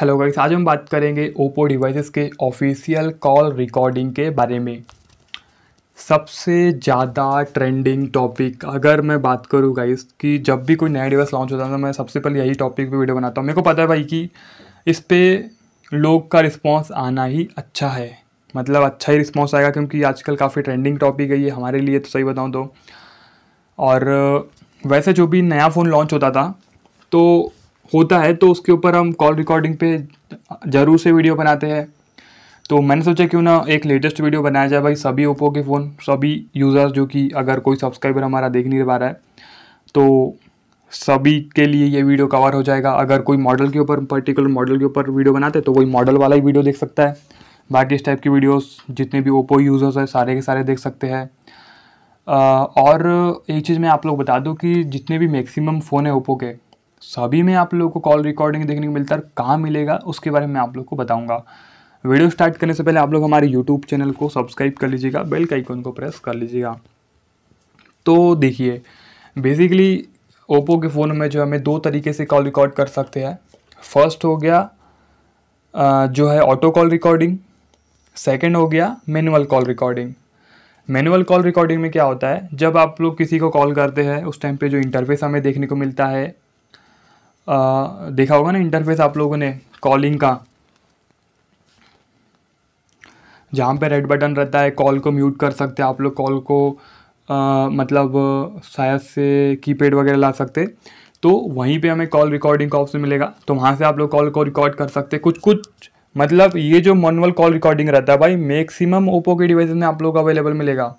hello guys आज हम बात करेंगे ओप्पो डिवाइसेस के ऑफिशियल कॉल रिकॉर्डिंग के बारे में सबसे ज़्यादा ट्रेंडिंग टॉपिक अगर मैं बात करूँ गाइस कि जब भी कोई नया डिवाइस लॉन्च होता है तो मैं सबसे पहले यही टॉपिक पे वीडियो बनाता हूँ मेरे को पता है भाई कि इस पर लोग का रिस्पॉन्स आना ही अच्छा है मतलब अच्छा ही रिस्पॉन्स आएगा क्योंकि आजकल काफ़ी ट्रेंडिंग टॉपिक है ये हमारे लिए तो सही बताऊँ तो और वैसे जो भी नया फ़ोन लॉन्च होता था तो होता है तो उसके ऊपर हम कॉल रिकॉर्डिंग पे ज़रूर से वीडियो बनाते हैं तो मैंने सोचा क्यों ना एक लेटेस्ट वीडियो बनाया जाए भाई सभी ओप्पो के फ़ोन सभी यूज़र्स जो कि अगर कोई सब्सक्राइबर हमारा देख नहीं पा रहा है तो सभी के लिए ये वीडियो कवर हो जाएगा अगर कोई मॉडल के ऊपर पर्टिकुलर मॉडल के ऊपर वीडियो बनाते तो वही मॉडल वाला ही वीडियो देख सकता है बाकी इस टाइप की वीडियोस जितने भी ओप्पो यूज़र्स हैं सारे के सारे देख सकते हैं और एक चीज़ मैं आप लोग बता दूं कि जितने भी मैक्सिमम फ़ोन है ओप्पो के सभी में आप लोगों को कॉल रिकॉर्डिंग देखने को मिलता है कहाँ मिलेगा उसके बारे में आप लोग को बताऊँगा वीडियो स्टार्ट करने से पहले आप लोग हमारे यूट्यूब चैनल को सब्सक्राइब कर लीजिएगा बेल का आइकन को प्रेस कर लीजिएगा तो देखिए बेसिकली ओप्पो के फ़ोन में जो हमें दो तरीके से कॉल रिकॉर्ड कर सकते हैं फर्स्ट हो गया जो है ऑटो कॉल रिकॉर्डिंग सेकेंड हो गया manual call recording manual call recording में क्या होता है जब आप लोग किसी को कॉल करते हैं उस टाइम पे जो इंटरफेस हमें देखने को मिलता है देखा होगा ना इंटरफेस आप लोगों ने कॉलिंग का जहाँ पे रेड बटन रहता है कॉल को म्यूट कर सकते हैं आप लोग कॉल को आ, मतलब शायद से कीपैड वगैरह ला सकते तो वहीं पे हमें कॉल रिकॉर्डिंग का ऑप्शन मिलेगा तो वहाँ से आप लोग कॉल को रिकॉर्ड कर सकते कुछ कुछ मतलब ये जो मैनुअल कॉल रिकॉर्डिंग रहता है भाई मैक्सिमम ओप्पो के डिवाइस में आप लोग अवेलेबल मिलेगा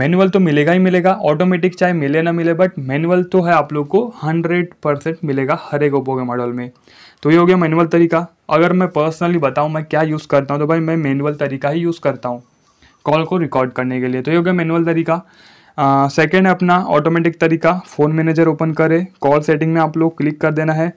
मैनुअल तो मिलेगा ही मिलेगा ऑटोमेटिक चाहे मिले ना मिले बट मैनुअल तो है आप लोग को हंड्रेड परसेंट मिलेगा हर एक ओप्पो के मॉडल में तो ये हो गया मैनुअल तरीका अगर मैं पर्सनली बताऊँ मैं क्या यूज़ करता हूँ तो भाई मैं मैनुअल तरीका ही यूज़ करता हूँ कॉल को रिकॉर्ड करने के लिए तो ये हो गया मैनुअल तरीका सेकेंड है अपना ऑटोमेटिक तरीका फ़ोन मैनेजर ओपन करे कॉल सेटिंग में आप लोग क्लिक कर देना है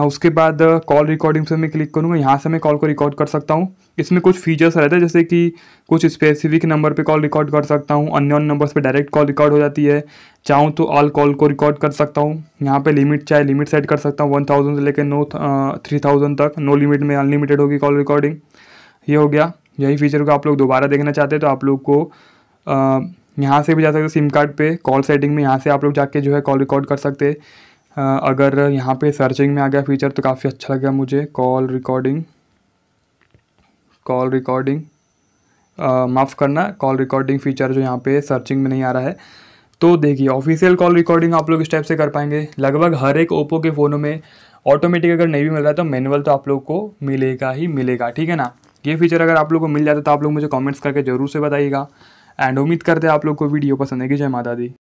उसके बाद कॉल रिकॉर्डिंग से मैं क्लिक करूँगा यहाँ से मैं कॉल को रिकॉर्ड कर सकता हूँ इसमें कुछ फीचर्स रहते हैं जैसे कि कुछ स्पेसिफिक नंबर पे कॉल रिकॉर्ड कर सकता हूँ अन्य नंबर्स पे डायरेक्ट कॉल रिकॉर्ड हो जाती है चाहूँ तो ऑल कॉल को रिकॉर्ड कर सकता हूँ यहाँ पे लिमिट चाहे लिमिट सेट कर सकता हूँ वन थाउजेंड से लेकर नो थ्री थाउजेंड तक नो लिमिट में अनलिमिटेड होगी कॉल रिकॉर्डिंग ये हो गया यही फीचर को आप लोग दोबारा देखना चाहते हैं तो आप लोग को यहाँ से भी जा सकते सिम कार्ड पर कॉल सेटिंग में यहाँ से आप लोग जाके जो है कॉल रिकॉर्ड कर सकते हैं अगर यहाँ पे सर्चिंग में आ गया फीचर तो काफ़ी अच्छा लगा मुझे कॉल रिकॉर्डिंग कॉल रिकॉर्डिंग माफ़ करना कॉल रिकॉर्डिंग फ़ीचर जो यहाँ पे सर्चिंग में नहीं आ रहा है तो देखिए ऑफिशियल कॉल रिकॉर्डिंग आप लोग इस टाइप से कर पाएंगे लगभग हर एक ओप्पो के फ़ोनों में ऑटोमेटिक अगर नहीं भी मिल रहा है तो मैनुअल तो आप लोग को मिलेगा ही मिलेगा ठीक है ना ये फीचर अगर आप लोग को मिल जाता तो आप लोग मुझे कॉमेंट्स करके ज़रूर से बताइएगा एंड उम्मीद करते हैं आप लोग को वीडियो पसंद है कि जय माता दी